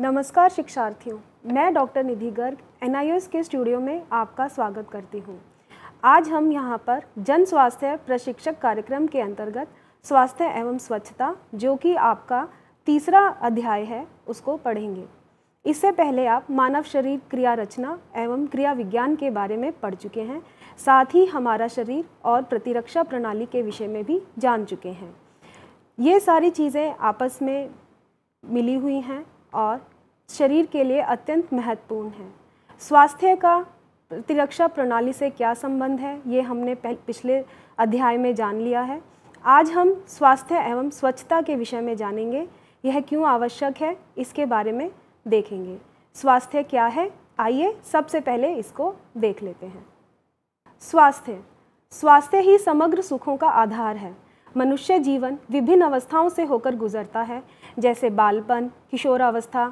नमस्कार शिक्षार्थियों मैं doctor Nidhi Garg N K studio में आपका स्वागत करती हूँ आज हम यहाँ पर जन स्वास्थ्य प्रशिक्षक कार्यक्रम के अंतर्गत स्वास्थ्य एवं स्वच्छता जो कि आपका तीसरा अध्याय है उसको पढ़ेंगे इससे पहले आप मानव शरीर क्रिया रचना एवं क्रिया विज्ञान के बारे में पढ़ चुके हैं साथ ही हमारा शरीर और प्रतिरक्षा प्रणाली के विषय में भी जान चुके हैं ये सारी चीज़ें आपस में मिली हुई हैं और शरीर के लिए अत्यंत महत्वपूर्ण है स्वास्थ्य का प्रतिरक्षा प्रणाली से क्या संबंध है ये हमने पिछले अध्याय में जान लिया है आज हम स्वास्थ्य एवं स्वच्छता के विषय में जानेंगे यह क्यों आवश्यक है इसके बारे में देखेंगे स्वास्थ्य क्या है आइए सबसे पहले इसको देख लेते हैं स्वास्थ्य स्वास्थ्य ही समग्र सुखों का आधार है मनुष्य जीवन विभिन्न अवस्थाओं से होकर गुजरता है जैसे बालपन किशोरावस्था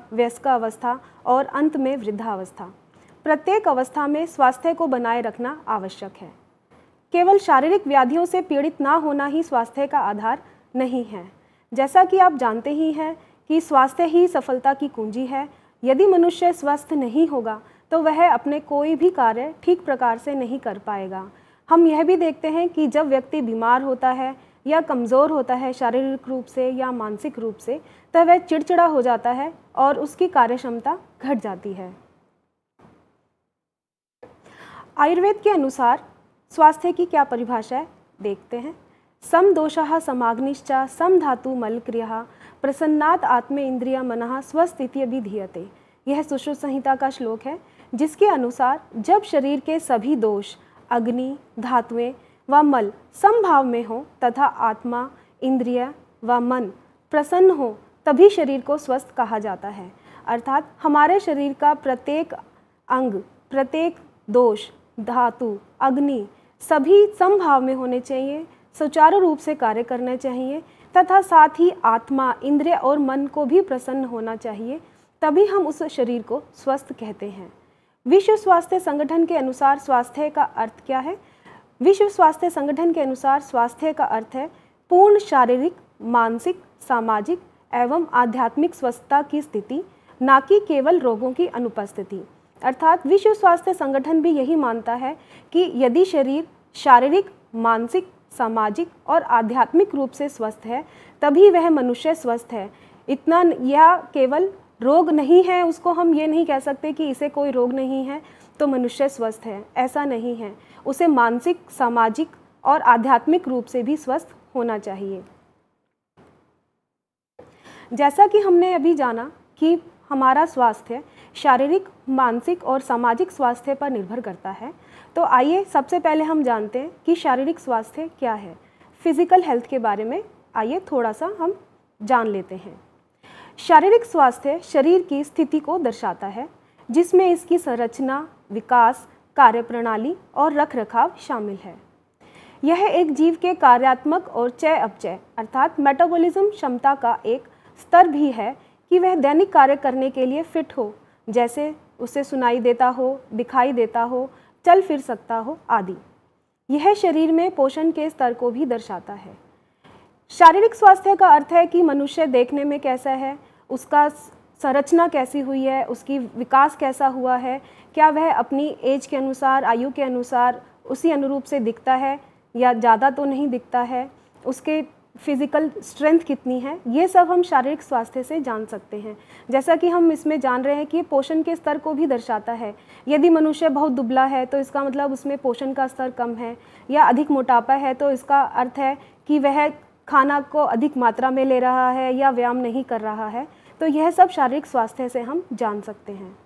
अवस्था और अंत में वृद्धावस्था प्रत्येक अवस्था में स्वास्थ्य को बनाए रखना आवश्यक है केवल शारीरिक व्याधियों से पीड़ित ना होना ही स्वास्थ्य का आधार नहीं है जैसा कि आप जानते ही हैं कि स्वास्थ्य ही सफलता की कुंजी है यदि मनुष्य स्वस्थ नहीं होगा तो वह अपने कोई भी कार्य ठीक प्रकार से नहीं कर पाएगा हम यह भी देखते हैं कि जब व्यक्ति बीमार होता है या कमज़ोर होता है शारीरिक रूप से या मानसिक रूप से तो वह चिड़चिड़ा हो जाता है और उसकी कार्यक्षमता घट जाती है आयुर्वेद के अनुसार स्वास्थ्य की क्या परिभाषा है देखते हैं सम दोषा समाग्निश्चा सम धातु मल क्रिया प्रसन्नात आत्म इंद्रिया मन स्वस्थिति अभी धीयते यह सुश्रुत संहिता का श्लोक है जिसके अनुसार जब शरीर के सभी दोष अग्नि धातुएं व मल समभाव में हो तथा आत्मा इंद्रिय व मन प्रसन्न हो तभी शरीर को स्वस्थ कहा जाता है अर्थात हमारे शरीर का प्रत्येक अंग प्रत्येक दोष धातु अग्नि सभी समभाव में होने चाहिए सुचारू रूप से कार्य करने चाहिए तथा साथ ही आत्मा इंद्रिय और मन को भी प्रसन्न होना चाहिए तभी हम उस शरीर को स्वस्थ कहते हैं विश्व स्वास्थ्य संगठन के अनुसार स्वास्थ्य का अर्थ क्या है विश्व स्वास्थ्य संगठन के अनुसार स्वास्थ्य का अर्थ है पूर्ण शारीरिक मानसिक सामाजिक एवं आध्यात्मिक स्वस्थता की स्थिति न कि केवल रोगों की अनुपस्थिति अर्थात विश्व स्वास्थ्य संगठन भी यही मानता है कि यदि शरीर शारीरिक मानसिक सामाजिक और आध्यात्मिक रूप से स्वस्थ है तभी वह मनुष्य स्वस्थ है इतना यह केवल रोग नहीं है उसको हम ये नहीं कह सकते कि इसे कोई रोग नहीं है तो मनुष्य स्वस्थ है ऐसा नहीं है उसे मानसिक सामाजिक और आध्यात्मिक रूप से भी स्वस्थ होना चाहिए जैसा कि हमने अभी जाना कि हमारा स्वास्थ्य शारीरिक मानसिक और सामाजिक स्वास्थ्य पर निर्भर करता है तो आइए सबसे पहले हम जानते हैं कि शारीरिक स्वास्थ्य क्या है फिज़िकल हेल्थ के बारे में आइए थोड़ा सा हम जान लेते हैं शारीरिक स्वास्थ्य शरीर की स्थिति को दर्शाता है जिसमें इसकी संरचना विकास कार्यप्रणाली और रखरखाव शामिल है यह एक जीव के कार्यात्मक और चय अपचय अर्थात मेटाबॉलिज्म क्षमता का एक स्तर भी है कि वह दैनिक कार्य करने के लिए फिट हो जैसे उसे सुनाई देता हो दिखाई देता हो चल फिर सकता हो आदि यह शरीर में पोषण के स्तर को भी दर्शाता है शारीरिक स्वास्थ्य का अर्थ है कि मनुष्य देखने में कैसा है उसका संरचना कैसी हुई है उसकी विकास कैसा हुआ है क्या वह अपनी एज के अनुसार आयु के अनुसार उसी अनुरूप से दिखता है या ज़्यादा तो नहीं दिखता है उसके फिज़िकल स्ट्रेंथ कितनी है ये सब हम शारीरिक स्वास्थ्य से जान सकते हैं जैसा कि हम इसमें जान रहे हैं कि पोषण के स्तर को भी दर्शाता है यदि मनुष्य बहुत दुबला है तो इसका मतलब उसमें पोषण का स्तर कम है या अधिक मोटापा है तो इसका अर्थ है कि वह खाना को अधिक मात्रा में ले रहा है या व्यायाम नहीं कर रहा है तो यह सब शारीरिक स्वास्थ्य से हम जान सकते हैं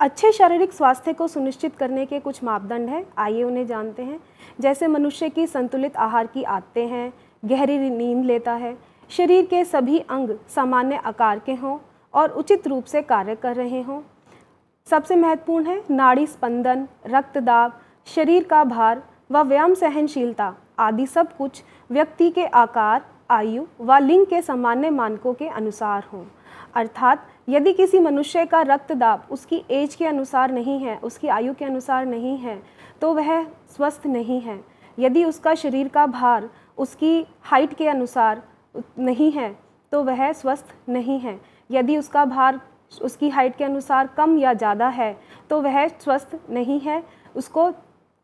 अच्छे शारीरिक स्वास्थ्य को सुनिश्चित करने के कुछ मापदंड हैं आइए उन्हें जानते हैं जैसे मनुष्य की संतुलित आहार की आदतें हैं गहरी नींद लेता है शरीर के सभी अंग सामान्य आकार के हों और उचित रूप से कार्य कर रहे हों सबसे महत्वपूर्ण है नाड़ी स्पंदन रक्तदाब शरीर का भार व व्यायाम सहनशीलता आदि सब कुछ व्यक्ति के आकार आयु व लिंग के सामान्य मानकों के अनुसार हों अर्थात यदि किसी मनुष्य का रक्त दाब उसकी एज के अनुसार नहीं है उसकी आयु के अनुसार नहीं है तो वह स्वस्थ नहीं है यदि उसका शरीर का भार उसकी हाइट के अनुसार नहीं है तो वह स्वस्थ नहीं है यदि उसका भार उसकी हाइट के अनुसार कम या ज़्यादा है तो वह स्वस्थ नहीं है उसको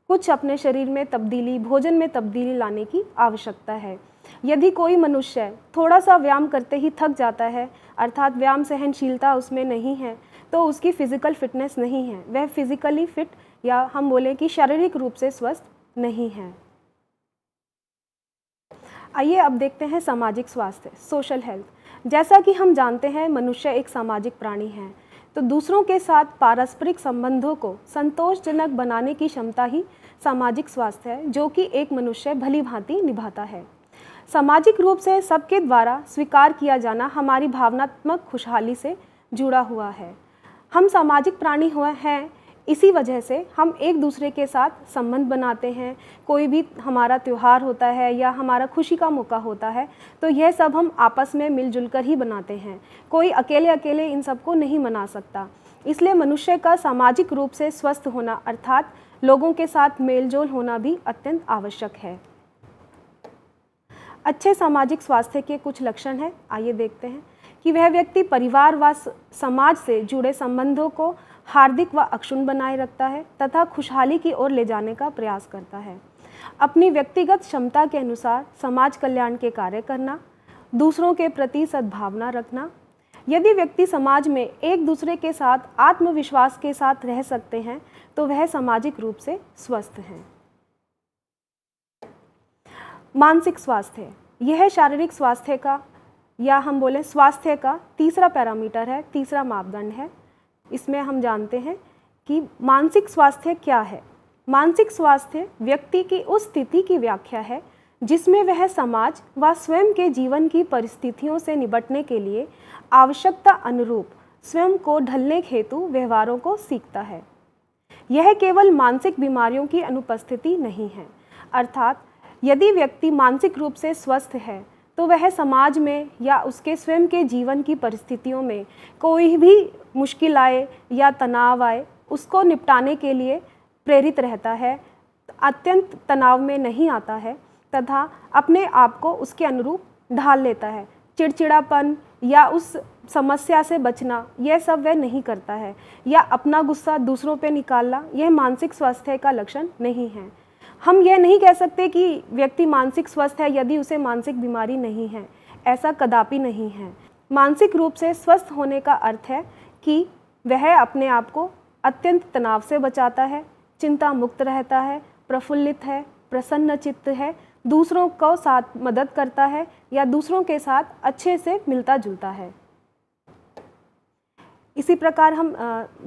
कुछ अपने शरीर में तब्दीली भोजन में तब्दीली लाने की आवश्यकता है यदि कोई मनुष्य थोड़ा सा व्यायाम करते ही थक जाता है अर्थात व्यायाम सहनशीलता उसमें नहीं है तो उसकी फ़िज़िकल फिटनेस नहीं है वह फिज़िकली फिट या हम बोलें कि शारीरिक रूप से स्वस्थ नहीं है आइए अब देखते हैं सामाजिक स्वास्थ्य सोशल हेल्थ जैसा कि हम जानते हैं मनुष्य एक सामाजिक प्राणी है तो दूसरों के साथ पारस्परिक संबंधों को संतोषजनक बनाने की क्षमता ही सामाजिक स्वास्थ्य है जो कि एक मनुष्य भली भांति निभाता है सामाजिक रूप से सबके द्वारा स्वीकार किया जाना हमारी भावनात्मक खुशहाली से जुड़ा हुआ है हम सामाजिक प्राणी हुए हैं इसी वजह से हम एक दूसरे के साथ संबंध बनाते हैं कोई भी हमारा त्यौहार होता है या हमारा खुशी का मौका होता है तो यह सब हम आपस में मिलजुल कर ही बनाते हैं कोई अकेले अकेले इन सबको नहीं मना सकता इसलिए मनुष्य का सामाजिक रूप से स्वस्थ होना अर्थात लोगों के साथ मेलजोल होना भी अत्यंत आवश्यक है अच्छे सामाजिक स्वास्थ्य के कुछ लक्षण हैं आइए देखते हैं कि वह व्यक्ति परिवार व समाज से जुड़े संबंधों को हार्दिक व अक्षुण बनाए रखता है तथा खुशहाली की ओर ले जाने का प्रयास करता है अपनी व्यक्तिगत क्षमता के अनुसार समाज कल्याण के कार्य करना दूसरों के प्रति सद्भावना रखना यदि व्यक्ति समाज में एक दूसरे के साथ आत्मविश्वास के साथ रह सकते हैं तो वह सामाजिक रूप से स्वस्थ हैं मानसिक स्वास्थ्य यह शारीरिक स्वास्थ्य का या हम बोलें स्वास्थ्य का तीसरा पैरामीटर है तीसरा मापदंड है इसमें हम जानते हैं कि मानसिक स्वास्थ्य क्या है मानसिक स्वास्थ्य व्यक्ति की उस स्थिति की व्याख्या है जिसमें वह समाज व स्वयं के जीवन की परिस्थितियों से निपटने के लिए आवश्यकता अनुरूप स्वयं को ढलने हेतु व्यवहारों को सीखता है यह केवल मानसिक बीमारियों की अनुपस्थिति नहीं है अर्थात यदि व्यक्ति मानसिक रूप से स्वस्थ है तो वह समाज में या उसके स्वयं के जीवन की परिस्थितियों में कोई भी मुश्किल आए या तनाव आए उसको निपटाने के लिए प्रेरित रहता है अत्यंत तनाव में नहीं आता है तथा अपने आप को उसके अनुरूप ढाल लेता है चिड़चिड़ापन या उस समस्या से बचना यह सब वह नहीं करता है या अपना गुस्सा दूसरों पर निकालना यह मानसिक स्वास्थ्य का लक्षण नहीं है हम यह नहीं कह सकते कि व्यक्ति मानसिक स्वस्थ है यदि उसे मानसिक बीमारी नहीं है ऐसा कदापि नहीं है मानसिक रूप से स्वस्थ होने का अर्थ है कि वह अपने आप को अत्यंत तनाव से बचाता है चिंता मुक्त रहता है प्रफुल्लित है प्रसन्न चित्त है दूसरों को साथ मदद करता है या दूसरों के साथ अच्छे से मिलता जुलता है इसी प्रकार हम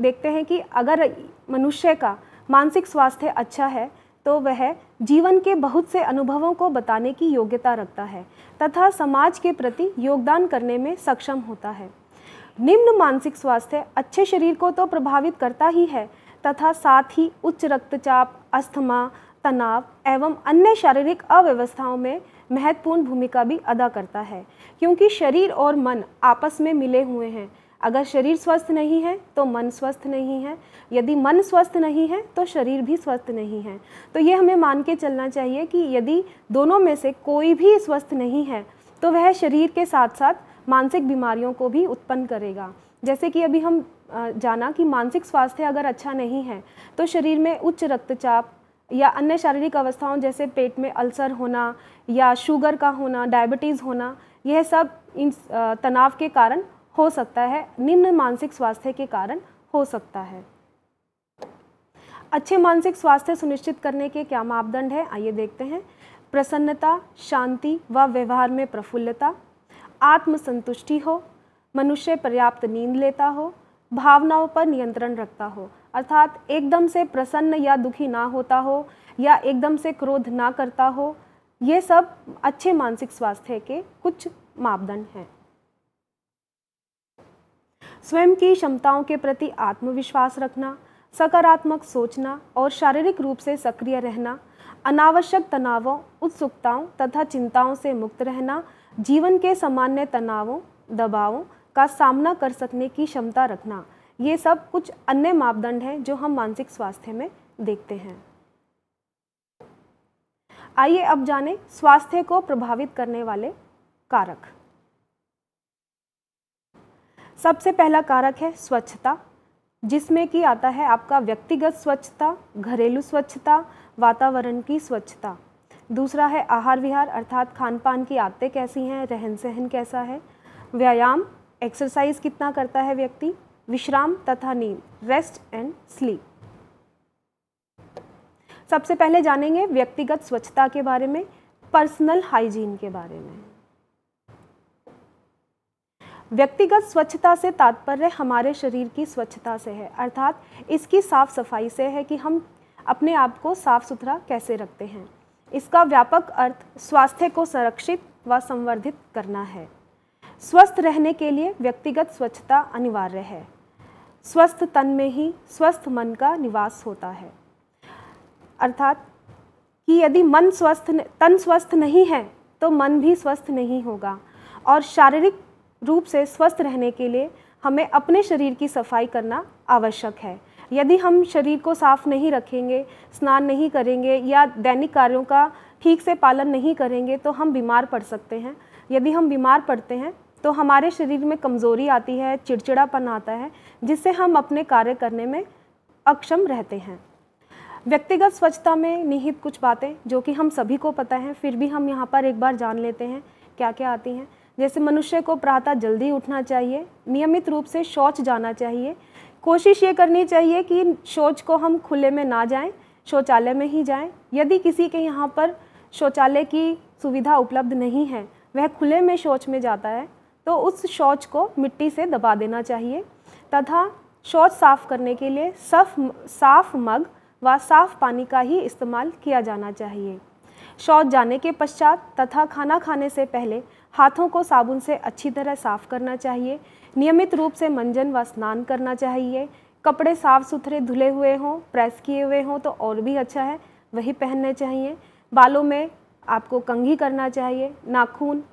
देखते हैं कि अगर मनुष्य का मानसिक स्वास्थ्य अच्छा है तो वह जीवन के बहुत से अनुभवों को बताने की योग्यता रखता है तथा समाज के प्रति योगदान करने में सक्षम होता है निम्न मानसिक स्वास्थ्य अच्छे शरीर को तो प्रभावित करता ही है तथा साथ ही उच्च रक्तचाप अस्थमा तनाव एवं अन्य शारीरिक अव्यवस्थाओं में महत्वपूर्ण भूमिका भी अदा करता है क्योंकि शरीर और मन आपस में मिले हुए हैं अगर शरीर स्वस्थ नहीं है तो मन स्वस्थ नहीं है यदि मन स्वस्थ नहीं है तो शरीर भी स्वस्थ नहीं है तो ये हमें मान के चलना चाहिए कि यदि दोनों में से कोई भी स्वस्थ नहीं है तो वह शरीर के साथ साथ मानसिक बीमारियों को भी उत्पन्न करेगा जैसे कि अभी हम जाना कि मानसिक स्वास्थ्य अगर अच्छा नहीं है तो शरीर में उच्च रक्तचाप या अन्य शारीरिक अवस्थाओं जैसे पेट में अल्सर होना या शुगर का होना डायबिटीज़ होना यह सब इन तनाव के कारण हो सकता है निम्न मानसिक स्वास्थ्य के कारण हो सकता है अच्छे मानसिक स्वास्थ्य सुनिश्चित करने के क्या मापदंड हैं आइए देखते हैं प्रसन्नता शांति व व्यवहार में प्रफुल्लता आत्मसंतुष्टि हो मनुष्य पर्याप्त नींद लेता हो भावनाओं पर नियंत्रण रखता हो अर्थात एकदम से प्रसन्न या दुखी ना होता हो या एकदम से क्रोध ना करता हो ये सब अच्छे मानसिक स्वास्थ्य के कुछ मापदंड हैं स्वयं की क्षमताओं के प्रति आत्मविश्वास रखना सकारात्मक सोचना और शारीरिक रूप से सक्रिय रहना अनावश्यक तनावों उत्सुकताओं तथा चिंताओं से मुक्त रहना जीवन के सामान्य तनावों दबावों का सामना कर सकने की क्षमता रखना ये सब कुछ अन्य मापदंड हैं जो हम मानसिक स्वास्थ्य में देखते हैं आइए अब जानें स्वास्थ्य को प्रभावित करने वाले कारक सबसे पहला कारक है स्वच्छता जिसमें कि आता है आपका व्यक्तिगत स्वच्छता घरेलू स्वच्छता वातावरण की स्वच्छता दूसरा है आहार विहार अर्थात खान पान की आदतें कैसी हैं रहन सहन कैसा है व्यायाम एक्सरसाइज कितना करता है व्यक्ति विश्राम तथा नींद रेस्ट एंड स्लीप सबसे पहले जानेंगे व्यक्तिगत स्वच्छता के बारे में पर्सनल हाइजीन के बारे में व्यक्तिगत स्वच्छता से तात्पर्य हमारे शरीर की स्वच्छता से है अर्थात इसकी साफ सफाई से है कि हम अपने आप को साफ सुथरा कैसे रखते हैं इसका व्यापक अर्थ स्वास्थ्य को संरक्षित व संवर्धित करना है स्वस्थ रहने के लिए व्यक्तिगत स्वच्छता अनिवार्य है स्वस्थ तन में ही स्वस्थ मन का निवास होता है अर्थात कि यदि मन स्वस्थ तन स्वस्थ नहीं है तो मन भी स्वस्थ नहीं होगा और शारीरिक रूप से स्वस्थ रहने के लिए हमें अपने शरीर की सफाई करना आवश्यक है यदि हम शरीर को साफ़ नहीं रखेंगे स्नान नहीं करेंगे या दैनिक कार्यों का ठीक से पालन नहीं करेंगे तो हम बीमार पड़ सकते हैं यदि हम बीमार पड़ते हैं तो हमारे शरीर में कमज़ोरी आती है चिड़चिड़ापन आता है जिससे हम अपने कार्य करने में अक्षम रहते हैं व्यक्तिगत स्वच्छता में निहित कुछ बातें जो कि हम सभी को पता है फिर भी हम यहाँ पर एक बार जान लेते हैं क्या क्या आती हैं जैसे मनुष्य को प्रातः जल्दी उठना चाहिए नियमित रूप से शौच जाना चाहिए कोशिश ये करनी चाहिए कि शौच को हम खुले में ना जाएं शौचालय में ही जाएं यदि किसी के यहाँ पर शौचालय की सुविधा उपलब्ध नहीं है वह खुले में शौच में जाता है तो उस शौच को मिट्टी से दबा देना चाहिए तथा शौच साफ़ करने के लिए सफ साफ मग व साफ पानी का ही इस्तेमाल किया जाना चाहिए शौच जाने के पश्चात तथा खाना खाने से पहले हाथों को साबुन से अच्छी तरह साफ़ करना चाहिए नियमित रूप से मंजन व स्नान करना चाहिए कपड़े साफ़ सुथरे धुले हुए हों प्रेस किए हुए हों तो और भी अच्छा है वही पहनने चाहिए बालों में आपको कंघी करना चाहिए नाखून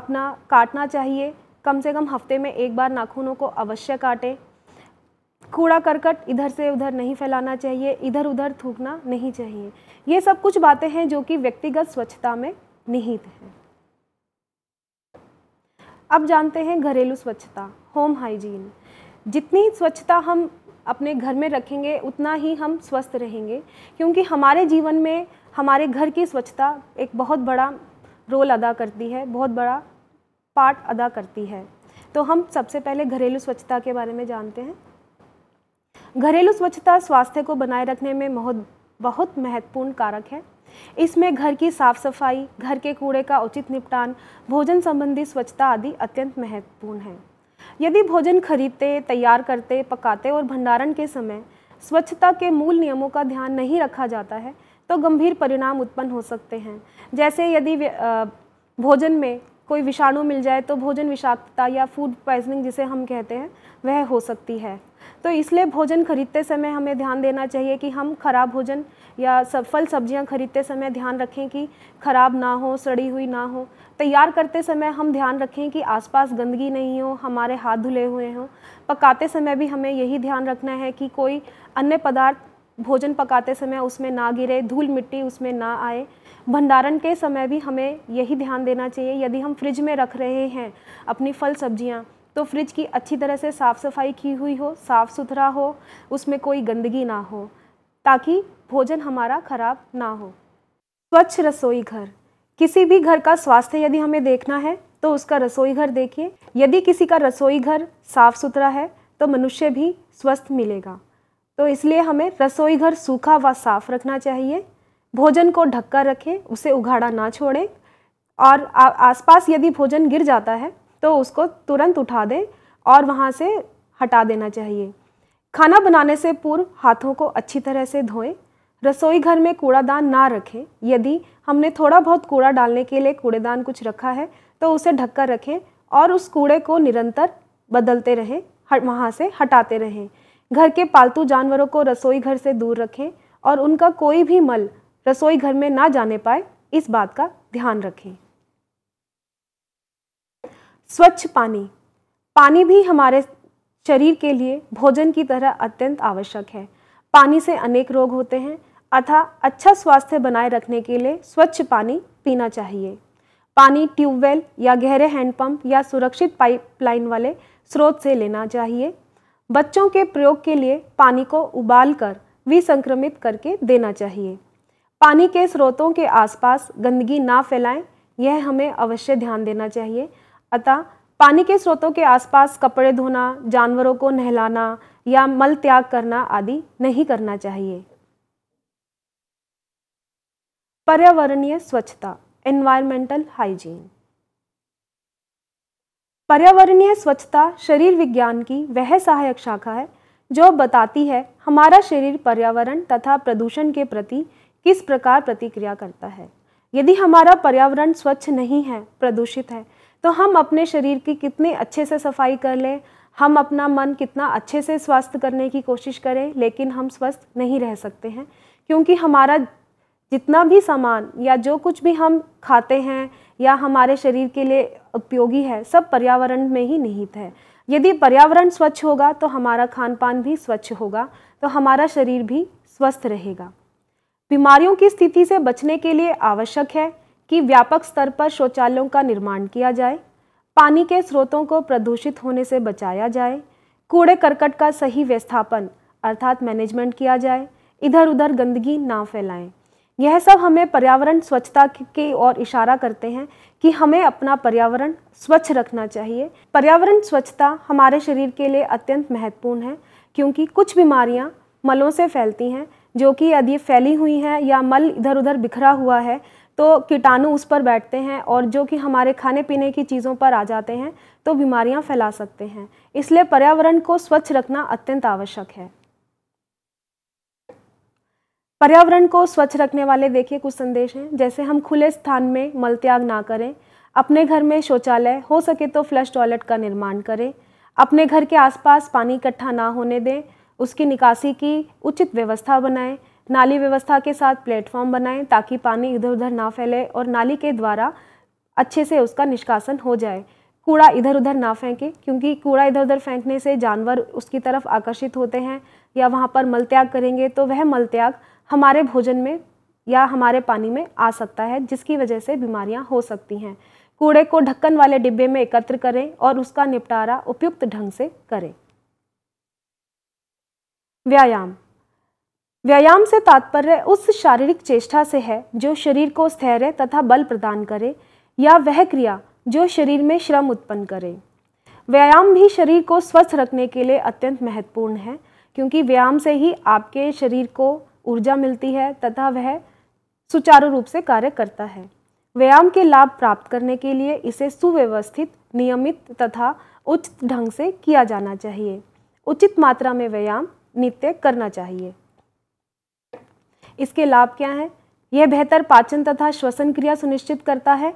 अपना काटना चाहिए कम से कम हफ्ते में एक बार नाखूनों को अवश्य काटें कूड़ा करकट इधर से उधर नहीं फैलाना चाहिए इधर उधर थूकना नहीं चाहिए ये सब कुछ बातें हैं जो कि व्यक्तिगत स्वच्छता में निहित हैं अब जानते हैं घरेलू स्वच्छता होम हाइजीन जितनी स्वच्छता हम अपने घर में रखेंगे उतना ही हम स्वस्थ रहेंगे क्योंकि हमारे जीवन में हमारे घर की स्वच्छता एक बहुत बड़ा रोल अदा करती है बहुत बड़ा पार्ट अदा करती है तो हम सबसे पहले घरेलू स्वच्छता के बारे में जानते हैं घरेलू स्वच्छता स्वास्थ्य को बनाए रखने में बहुत बहुत महत्वपूर्ण कारक है इसमें घर की साफ सफाई घर के कूड़े का उचित निपटान भोजन संबंधी स्वच्छता आदि अत्यंत महत्वपूर्ण है यदि भोजन खरीदते तैयार करते पकाते और भंडारण के समय स्वच्छता के मूल नियमों का ध्यान नहीं रखा जाता है तो गंभीर परिणाम उत्पन्न हो सकते हैं जैसे यदि भोजन में कोई विषाणु मिल जाए तो भोजन विषाक्तता या फूड पॉइजनिंग जिसे हम कहते हैं वह हो सकती है तो इसलिए भोजन खरीदते समय हमें ध्यान देना चाहिए कि हम खराब भोजन या सब फल सब्जियां खरीदते समय ध्यान रखें कि खराब ना हो सड़ी हुई ना हो तैयार करते समय हम ध्यान रखें कि आसपास गंदगी नहीं हो हमारे हाथ धुले हुए हों पकाते समय भी हमें यही ध्यान रखना है कि कोई अन्य पदार्थ भोजन पकाते समय उसमें ना गिरे धूल मिट्टी उसमें ना आए भंडारण के समय भी हमें यही ध्यान देना चाहिए यदि हम फ्रिज में रख रहे हैं अपनी फल सब्जियाँ तो फ्रिज की अच्छी तरह से साफ़ सफाई की हुई हो साफ़ सुथरा हो उसमें कोई गंदगी ना हो ताकि भोजन हमारा ख़राब ना हो स्वच्छ रसोई घर किसी भी घर का स्वास्थ्य यदि हमें देखना है तो उसका रसोई घर देखिए यदि किसी का रसोई घर साफ़ सुथरा है तो मनुष्य भी स्वस्थ मिलेगा तो इसलिए हमें रसोई घर सूखा व साफ़ रखना चाहिए भोजन को ढककर रखें उसे उघाड़ा ना छोड़ें और आसपास यदि भोजन गिर जाता है तो उसको तुरंत उठा दें और वहाँ से हटा देना चाहिए खाना बनाने से पूर्व हाथों को अच्छी तरह से धोएं रसोई घर में कूड़ादान ना रखें यदि हमने थोड़ा बहुत कूड़ा डालने के लिए कूड़ेदान कुछ रखा है तो उसे ढककर रखें और उस कूड़े को निरंतर बदलते रहें वहाँ से हटाते रहें घर के पालतू जानवरों को रसोई घर से दूर रखें और उनका कोई भी मल रसोई घर में ना जाने पाए इस बात का ध्यान रखें स्वच्छ पानी पानी भी हमारे शरीर के लिए भोजन की तरह अत्यंत आवश्यक है पानी से अनेक रोग होते हैं अतः अच्छा स्वास्थ्य बनाए रखने के लिए स्वच्छ पानी पीना चाहिए पानी ट्यूबवेल या गहरे हैंडपंप या सुरक्षित पाइपलाइन वाले स्रोत से लेना चाहिए बच्चों के प्रयोग के लिए पानी को उबाल कर विसंक्रमित करके देना चाहिए पानी के स्रोतों के आसपास गंदगी ना फैलाएं यह हमें अवश्य ध्यान देना चाहिए अतः पानी के स्रोतों के आसपास कपड़े धोना जानवरों को नहलाना या मल त्याग करना आदि नहीं करना चाहिए पर्यावरणीय स्वच्छता एनवायरमेंटल हाइजीन पर्यावरणीय स्वच्छता शरीर विज्ञान की वह सहायक शाखा है जो बताती है हमारा शरीर पर्यावरण तथा प्रदूषण के प्रति किस प्रकार प्रतिक्रिया करता है यदि हमारा पर्यावरण स्वच्छ नहीं है प्रदूषित है तो हम अपने शरीर की कितनी अच्छे से सफाई कर लें हम अपना मन कितना अच्छे से स्वस्थ करने की कोशिश करें लेकिन हम स्वस्थ नहीं रह सकते हैं क्योंकि हमारा जितना भी सामान या जो कुछ भी हम खाते हैं या हमारे शरीर के लिए उपयोगी है सब पर्यावरण में ही निहित है यदि पर्यावरण स्वच्छ होगा तो हमारा खान पान भी स्वच्छ होगा तो हमारा शरीर भी स्वस्थ रहेगा बीमारियों की स्थिति से बचने के लिए आवश्यक है कि व्यापक स्तर पर शौचालयों का निर्माण किया जाए पानी के स्रोतों को प्रदूषित होने से बचाया जाए कूड़े करकट का सही व्यवस्थापन अर्थात मैनेजमेंट किया जाए इधर उधर गंदगी ना फैलाएं यह सब हमें पर्यावरण स्वच्छता की ओर इशारा करते हैं कि हमें अपना पर्यावरण स्वच्छ रखना चाहिए पर्यावरण स्वच्छता हमारे शरीर के लिए अत्यंत महत्वपूर्ण है क्योंकि कुछ बीमारियाँ मलों से फैलती हैं जो कि यदि फैली हुई हैं या मल इधर उधर बिखरा हुआ है तो कीटाणु उस पर बैठते हैं और जो कि हमारे खाने पीने की चीज़ों पर आ जाते हैं तो बीमारियां फैला सकते हैं इसलिए पर्यावरण को स्वच्छ रखना अत्यंत आवश्यक है पर्यावरण को स्वच्छ रखने वाले देखिए कुछ संदेश हैं जैसे हम खुले स्थान में मलत्याग ना करें अपने घर में शौचालय हो सके तो फ्लश टॉयलेट का निर्माण करें अपने घर के आसपास पानी इकट्ठा ना होने दें उसकी निकासी की उचित व्यवस्था बनाएं नाली व्यवस्था के साथ प्लेटफॉर्म बनाएं ताकि पानी इधर उधर ना फैले और नाली के द्वारा अच्छे से उसका निष्कासन हो जाए कूड़ा इधर उधर ना फेंकें क्योंकि कूड़ा इधर उधर फेंकने से जानवर उसकी तरफ आकर्षित होते हैं या वहाँ पर मल त्याग करेंगे तो वह मल त्याग हमारे भोजन में या हमारे पानी में आ सकता है जिसकी वजह से बीमारियाँ हो सकती हैं कूड़े को ढक्कन वाले डिब्बे में एकत्र करें और उसका निपटारा उपयुक्त ढंग से करें व्यायाम व्यायाम से तात्पर्य उस शारीरिक चेष्टा से है जो शरीर को स्थैर्य तथा बल प्रदान करे या वह क्रिया जो शरीर में श्रम उत्पन्न करे व्यायाम भी शरीर को स्वस्थ रखने के लिए अत्यंत महत्वपूर्ण है क्योंकि व्यायाम से ही आपके शरीर को ऊर्जा मिलती है तथा वह सुचारू रूप से कार्य करता है व्यायाम के लाभ प्राप्त करने के लिए इसे सुव्यवस्थित नियमित तथा उचित ढंग से किया जाना चाहिए उचित मात्रा में व्यायाम नित्य करना चाहिए इसके लाभ क्या हैं यह बेहतर पाचन तथा श्वसन क्रिया सुनिश्चित करता है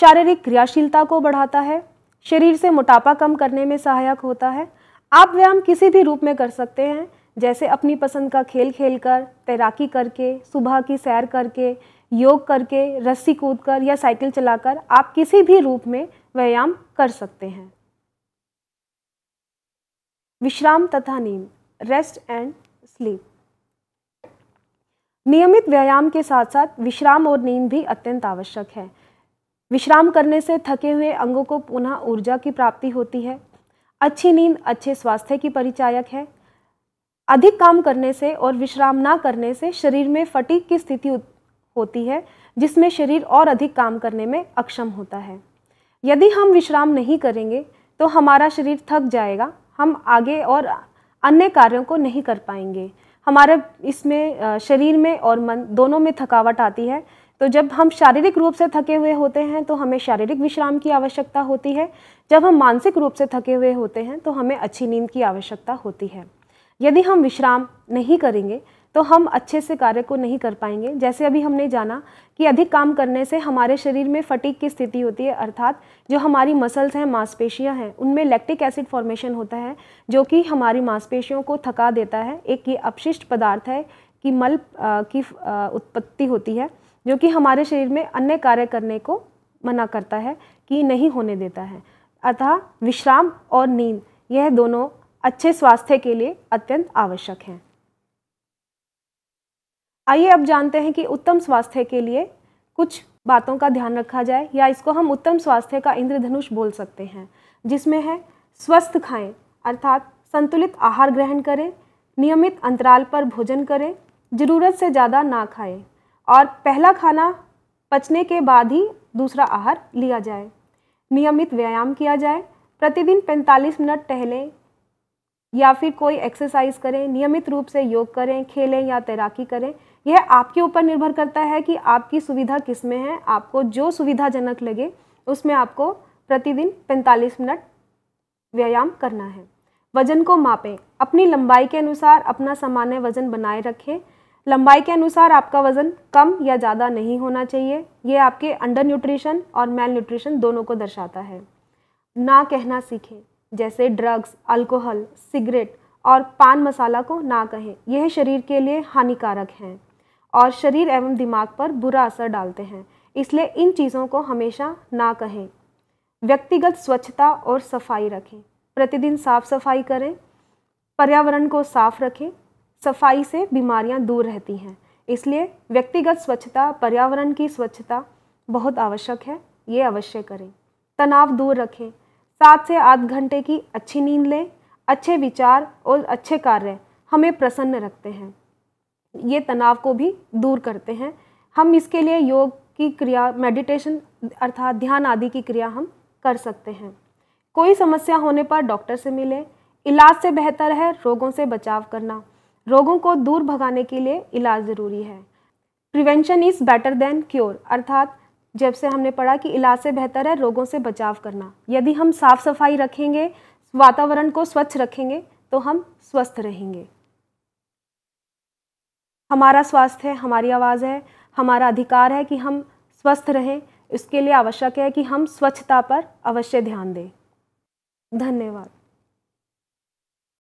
शारीरिक क्रियाशीलता को बढ़ाता है शरीर से मोटापा कम करने में सहायक होता है आप व्यायाम किसी भी रूप में कर सकते हैं जैसे अपनी पसंद का खेल खेल कर तैराकी करके सुबह की सैर करके योग करके रस्सी कूद कर या साइकिल चलाकर आप किसी भी रूप में व्यायाम कर सकते हैं विश्राम तथा नींद रेस्ट एंड स्लीप नियमित व्यायाम के साथ साथ विश्राम और नींद भी अत्यंत आवश्यक है विश्राम करने से थके हुए अंगों को पुनः ऊर्जा की प्राप्ति होती है अच्छी नींद अच्छे स्वास्थ्य की परिचायक है अधिक काम करने से और विश्राम ना करने से शरीर में फटीक की स्थिति होती है जिसमें शरीर और अधिक काम करने में अक्षम होता है यदि हम विश्राम नहीं करेंगे तो हमारा शरीर थक जाएगा हम आगे और अन्य कार्यों को नहीं कर पाएंगे हमारा इसमें शरीर में और मन दोनों में थकावट आती है तो जब हम शारीरिक रूप से थके हुए होते हैं तो हमें शारीरिक विश्राम की आवश्यकता होती है जब हम मानसिक रूप से थके हुए होते हैं तो हमें अच्छी नींद की आवश्यकता होती है यदि हम विश्राम नहीं करेंगे तो हम अच्छे से कार्य को नहीं कर पाएंगे जैसे अभी हमने जाना कि अधिक काम करने से हमारे शरीर में फटीक की स्थिति होती है अर्थात जो हमारी मसल्स हैं मांसपेशियां हैं उनमें लैक्टिक एसिड फॉर्मेशन होता है जो कि हमारी मांसपेशियों को थका देता है एक ये अपशिष्ट पदार्थ है कि मल की उत्पत्ति होती है जो कि हमारे शरीर में अन्य कार्य करने को मना करता है कि नहीं होने देता है अतः विश्राम और नींद यह दोनों अच्छे स्वास्थ्य के लिए अत्यंत आवश्यक हैं आइए अब जानते हैं कि उत्तम स्वास्थ्य के लिए कुछ बातों का ध्यान रखा जाए या इसको हम उत्तम स्वास्थ्य का इंद्रधनुष बोल सकते हैं जिसमें है स्वस्थ खाएं अर्थात संतुलित आहार ग्रहण करें नियमित अंतराल पर भोजन करें ज़रूरत से ज़्यादा ना खाएं और पहला खाना पचने के बाद ही दूसरा आहार लिया जाए नियमित व्यायाम किया जाए प्रतिदिन 45 मिनट टहलें या फिर कोई एक्सरसाइज करें नियमित रूप से योग करें खेलें या तैराकी करें यह आपके ऊपर निर्भर करता है कि आपकी सुविधा किस में है आपको जो सुविधाजनक लगे उसमें आपको प्रतिदिन 45 मिनट व्यायाम करना है वजन को मापें अपनी लंबाई के अनुसार अपना सामान्य वजन बनाए रखें लंबाई के अनुसार आपका वज़न कम या ज़्यादा नहीं होना चाहिए ये आपके अंडर न्यूट्रिशन और मेल न्यूट्रिशन दोनों को दर्शाता है ना कहना सीखें जैसे ड्रग्स अल्कोहल सिगरेट और पान मसाला को ना कहें यह शरीर के लिए हानिकारक हैं और शरीर एवं दिमाग पर बुरा असर डालते हैं इसलिए इन चीज़ों को हमेशा ना कहें व्यक्तिगत स्वच्छता और सफाई रखें प्रतिदिन साफ सफाई करें पर्यावरण को साफ रखें सफाई से बीमारियां दूर रहती हैं इसलिए व्यक्तिगत स्वच्छता पर्यावरण की स्वच्छता बहुत आवश्यक है ये अवश्य करें तनाव दूर रखें सात से आठ घंटे की अच्छी नींद लें अच्छे विचार और अच्छे कार्य हमें प्रसन्न रखते हैं ये तनाव को भी दूर करते हैं हम इसके लिए योग की क्रिया मेडिटेशन अर्थात ध्यान आदि की क्रिया हम कर सकते हैं कोई समस्या होने पर डॉक्टर से मिलें इलाज से बेहतर है रोगों से बचाव करना रोगों को दूर भगाने के लिए इलाज ज़रूरी है prevention is better than cure अर्थात जब से हमने पढ़ा कि इलाज से बेहतर है रोगों से बचाव करना यदि हम साफ़ सफाई रखेंगे वातावरण को स्वच्छ रखेंगे तो हम स्वस्थ रहेंगे हमारा स्वास्थ्य है हमारी आवाज़ है हमारा अधिकार है कि हम स्वस्थ रहें इसके लिए आवश्यक है कि हम स्वच्छता पर अवश्य ध्यान दें धन्यवाद